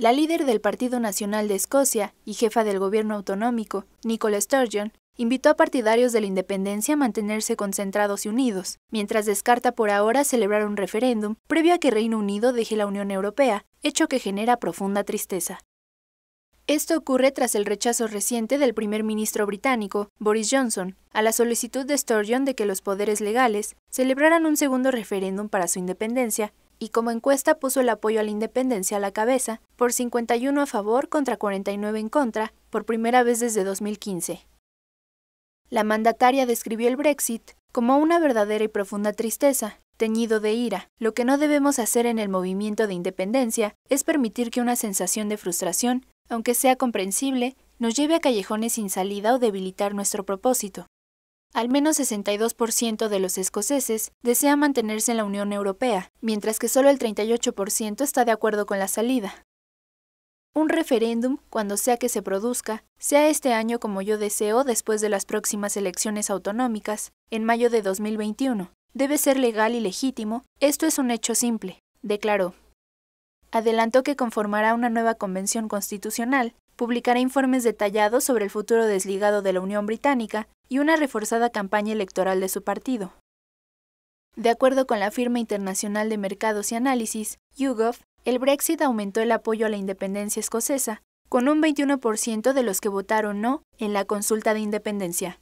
La líder del Partido Nacional de Escocia y jefa del gobierno autonómico, Nicola Sturgeon, invitó a partidarios de la independencia a mantenerse concentrados y unidos, mientras descarta por ahora celebrar un referéndum previo a que Reino Unido deje la Unión Europea, hecho que genera profunda tristeza. Esto ocurre tras el rechazo reciente del primer ministro británico, Boris Johnson, a la solicitud de Sturgeon de que los poderes legales celebraran un segundo referéndum para su independencia y como encuesta puso el apoyo a la independencia a la cabeza, por 51 a favor contra 49 en contra, por primera vez desde 2015. La mandataria describió el Brexit como una verdadera y profunda tristeza, teñido de ira. Lo que no debemos hacer en el movimiento de independencia es permitir que una sensación de frustración, aunque sea comprensible, nos lleve a callejones sin salida o debilitar nuestro propósito. Al menos 62% de los escoceses desea mantenerse en la Unión Europea, mientras que solo el 38% está de acuerdo con la salida. Un referéndum, cuando sea que se produzca, sea este año como yo deseo después de las próximas elecciones autonómicas, en mayo de 2021, debe ser legal y legítimo, esto es un hecho simple, declaró. Adelantó que conformará una nueva convención constitucional publicará informes detallados sobre el futuro desligado de la Unión Británica y una reforzada campaña electoral de su partido. De acuerdo con la firma internacional de mercados y análisis, YouGov, el Brexit aumentó el apoyo a la independencia escocesa, con un 21% de los que votaron no en la consulta de independencia.